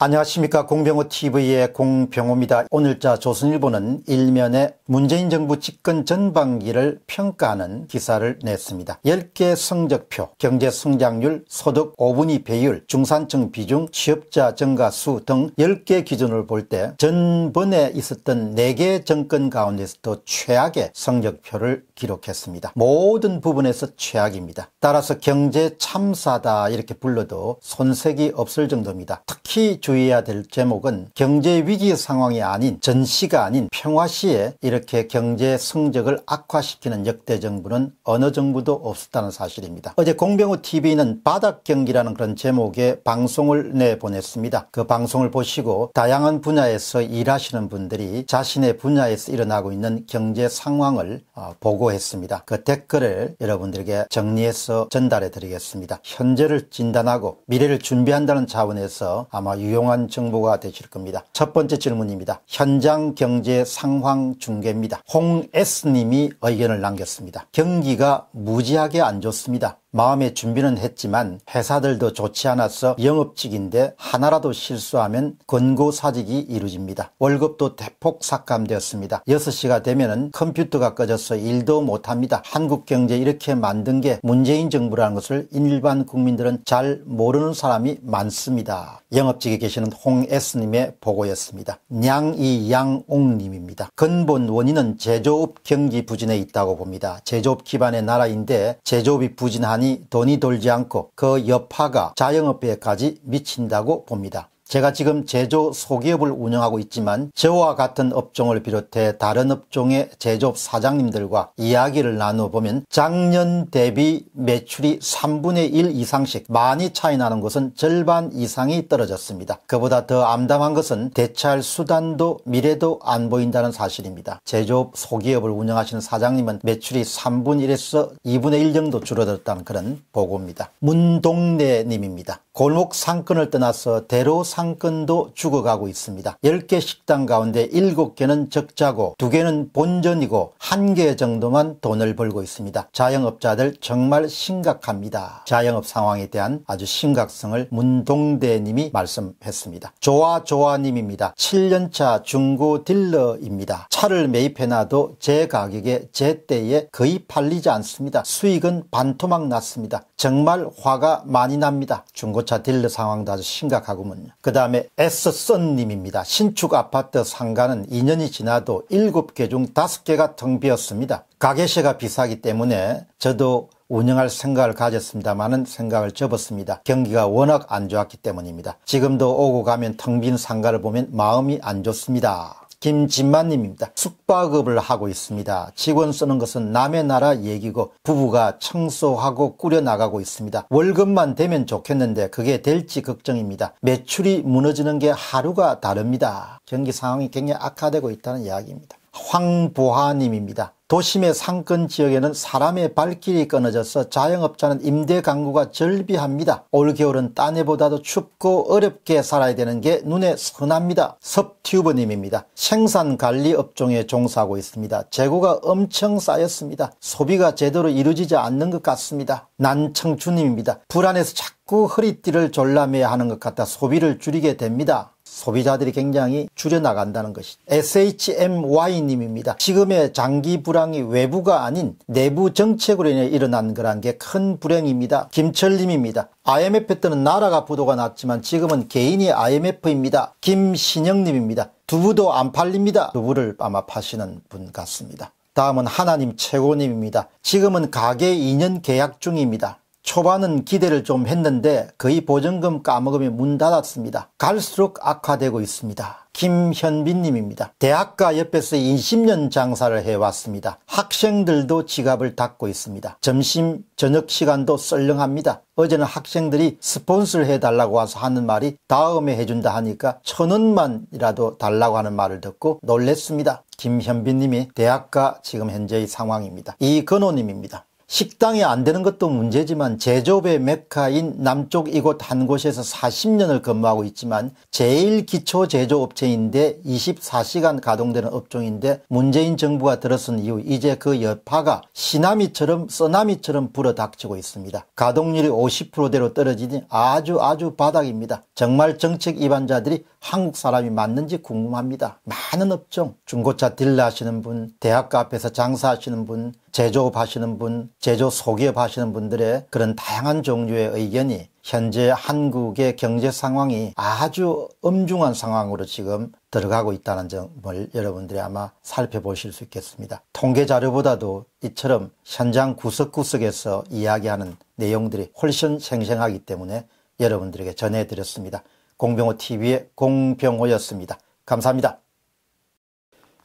안녕하십니까 공병호TV의 공병호입니다. 오늘자 조선일보는 일면에 문재인 정부 집권 전반기를 평가하는 기사를 냈습니다. 10개 성적표, 경제성장률, 소득 5분위 배율, 중산층 비중, 취업자 증가수 등 10개 기준을 볼 때 전번에 있었던 4개 정권 가운데서도 최악의 성적표를 기록했습니다. 모든 부분에서 최악입니다. 따라서 경제 참사다 이렇게 불러도 손색이 없을 정도입니다. 특히 주의해야 될 제목은 경제 위기 상황이 아닌 전시가 아닌 평화시에 이렇게 경제 성적을 악화시키는 역대 정부는 어느 정부도 없었다는 사실입니다. 어제 공병호 TV는 바닥경기라는 그런 제목의 방송을 내보냈습니다. 그 방송을 보시고 다양한 분야에서 일하시는 분들이 자신의 분야에서 일어나고 있는 경제 상황을 어, 보고했습니다. 그 댓글을 여러분들에게 정리해서 전달해 드리겠습니다. 현재를 진단하고 미래를 준비한다는 차원에서 아마 유 유용한 정보가 되실 겁니다. 첫 번째 질문입니다. 현장 경제 상황 중계입니다. 홍S님이 의견을 남겼습니다. 경기가 무지하게 안 좋습니다. 마음의 준비는 했지만 회사들도 좋지 않아서 영업직인데 하나라도 실수하면 권고사직이 이루어집니다. 월급도 대폭 삭감되었습니다. 6시가 되면 컴퓨터가 꺼져서 일도 못합니다. 한국 경제 이렇게 만든 게 문재인 정부라는 것을 일반 국민들은 잘 모르는 사람이 많습니다. 영업직에 계시는 홍S님의 보고였습니다. 냥이양옥님입니다. 근본 원인은 제조업 경기 부진에 있다고 봅니다. 제조업 기반의 나라인데 제조업이 부진하니 돈이 돌지 않고 그 여파가 자영업에까지 미친다고 봅니다. 제가 지금 제조 소기업을 운영하고 있지만 저와 같은 업종을 비롯해 다른 업종의 제조업 사장님들과 이야기를 나눠보면 작년 대비 매출이 3분의 1 이상씩 많이 차이 나는 것은 절반 이상이 떨어졌습니다. 그보다 더 암담한 것은 대체할 수단도 미래도 안 보인다는 사실입니다. 제조업 소기업을 운영하시는 사장님은 매출이 3분 의 1에서 2분의 1 정도 줄어들었다는 그런 보고입니다. 문동래 님입니다. 골목 상권을 떠나서 대로 상권도 죽어가고 있습니다. 10개 식당 가운데 7개는 적자고 2개는 본전이고 1개 정도만 돈을 벌고 있습니다. 자영업자들 정말 심각합니다. 자영업 상황에 대한 아주 심각성을 문동대님이 말씀했습니다. 조아조아님입니다. 7년차 중고 딜러입니다. 차를 매입해놔도 제 가격에 제 때에 거의 팔리지 않습니다. 수익은 반토막 났습니다. 정말 화가 많이 납니다. 중고 자대차 딜러 상황도 아주 심각하구먼요. 그 다음에 에스썬님입니다. 신축 아파트 상가는 2년이 지나도 7개 중 5개가 텅 비었습니다. 가게시가 비싸기 때문에 저도 운영할 생각을 가졌습니다만은 생각을 접었습니다. 경기가 워낙 안 좋았기 때문입니다. 지금도 오고 가면 텅 빈 상가를 보면 마음이 안 좋습니다. 김진만님입니다. 숙박업을 하고 있습니다. 직원 쓰는 것은 남의 나라 얘기고 부부가 청소하고 꾸려나가고 있습니다. 월급만 되면 좋겠는데 그게 될지 걱정입니다. 매출이 무너지는 게 하루가 다릅니다. 경기 상황이 굉장히 악화되고 있다는 이야기입니다. 황보하님입니다. 도심의 상권 지역에는 사람의 발길이 끊어져서 자영업자는 임대 강구가 절비합니다. 올겨울은 따내보다도 춥고 어렵게 살아야 되는 게 눈에 선합니다. 섭튜버님입니다. 생산관리 업종에 종사하고 있습니다. 재고가 엄청 쌓였습니다. 소비가 제대로 이루어지지 않는 것 같습니다. 난청주님입니다. 불안해서 자꾸 허리띠를 졸라매야 하는 것 같아 소비를 줄이게 됩니다. 소비자들이 굉장히 줄여나간다는 것이 SHMY님입니다. 지금의 장기 불황이 외부가 아닌 내부 정책으로 인해 일어난 거란 게 큰 불행입니다. 김철님입니다. IMF 때는 나라가 부도가 났지만 지금은 개인이 IMF입니다. 김신영님입니다. 두부도 안 팔립니다. 두부를 아마 파시는 분 같습니다. 다음은 하나님 최고님입니다. 지금은 가게 2년 계약 중입니다. 초반은 기대를 좀 했는데 거의 보증금 까먹음이 문 닫았습니다. 갈수록 악화되고 있습니다. 김현빈님입니다. 대학가 옆에서 20년 장사를 해왔습니다. 학생들도 지갑을 닫고 있습니다. 점심, 저녁 시간도 썰렁합니다. 어제는 학생들이 스폰스를 해달라고 와서 하는 말이 다음에 해준다 하니까 천 원만이라도 달라고 하는 말을 듣고 놀랬습니다. 김현빈님이 대학가 지금 현재의 상황입니다. 이건호님입니다. 식당이 안 되는 것도 문제지만 제조업의 메카인 남쪽 이곳 한 곳에서 40년을 근무하고 있지만 제일 기초 제조업체인데 24시간 가동되는 업종인데 문재인 정부가 들어선 이후 이제 그 여파가 시나미처럼 쓰나미처럼 불어닥치고 있습니다. 가동률이 50%대로 떨어지니 아주 아주 바닥입니다. 정말 정책 입안자들이 한국 사람이 맞는지 궁금합니다. 많은 업종, 중고차 딜러 하시는 분, 대학가 앞에서 장사하시는 분, 제조업하시는 분, 제조 소기업하시는 분들의 그런 다양한 종류의 의견이 현재 한국의 경제 상황이 아주 엄중한 상황으로 지금 들어가고 있다는 점을 여러분들이 아마 살펴보실 수 있겠습니다. 통계 자료보다도 이처럼 현장 구석구석에서 이야기하는 내용들이 훨씬 생생하기 때문에 여러분들에게 전해드렸습니다. 공병호 TV의 공병호였습니다. 감사합니다.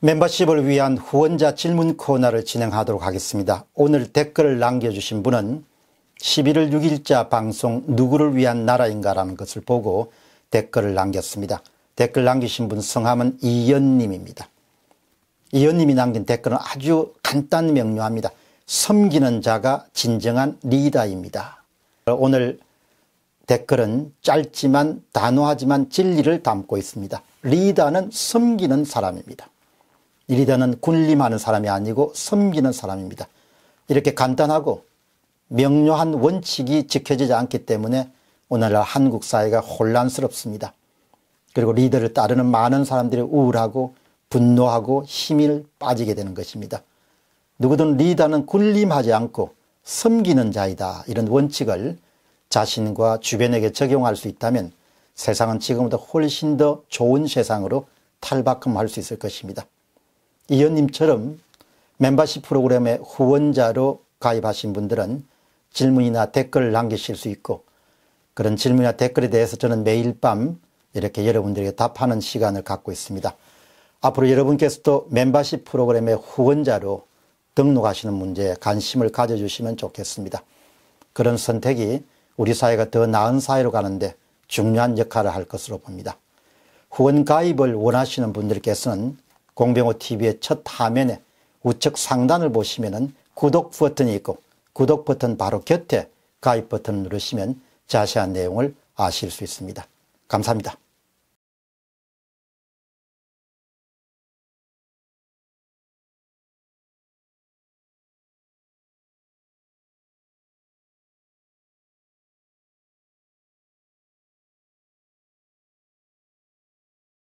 멤버십을 위한 후원자 질문 코너를 진행하도록 하겠습니다. 오늘 댓글을 남겨주신 분은 11월 6일자 방송 누구를 위한 나라인가라는 것을 보고 댓글을 남겼습니다. 댓글 남기신 분 성함은 이연님입니다. 이연님이 남긴 댓글은 아주 간단 명료합니다. 섬기는 자가 진정한 리더입니다. 오늘 댓글은 짧지만 단호하지만 진리를 담고 있습니다. 리더는 섬기는 사람입니다. 이리다는 군림하는 사람이 아니고 섬기는 사람입니다. 이렇게 간단하고 명료한 원칙이 지켜지지 않기 때문에 오늘날 한국 사회가 혼란스럽습니다. 그리고 리더를 따르는 많은 사람들이 우울하고 분노하고 힘을 빠지게 되는 것입니다. 누구든 리더는 군림하지 않고 섬기는 자이다 이런 원칙을 자신과 주변에게 적용할 수 있다면 세상은 지금보다 훨씬 더 좋은 세상으로 탈바꿈할 수 있을 것입니다. 이현님처럼 멤버십 프로그램의 후원자로 가입하신 분들은 질문이나 댓글 을 남기실 수 있고 그런 질문이나 댓글에 대해서 저는 매일 밤 이렇게 여러분들에게 답하는 시간을 갖고 있습니다. 앞으로 여러분께서도 멤버십 프로그램의 후원자로 등록하시는 문제에 관심을 가져주시면 좋겠습니다. 그런 선택이 우리 사회가 더 나은 사회로 가는데 중요한 역할을 할 것으로 봅니다. 후원 가입을 원하시는 분들께서는 공병호 TV의 첫 화면에 우측 상단을 보시면은 구독 버튼이 있고 구독 버튼 바로 곁에 가입 버튼을 누르시면 자세한 내용을 아실 수 있습니다. 감사합니다.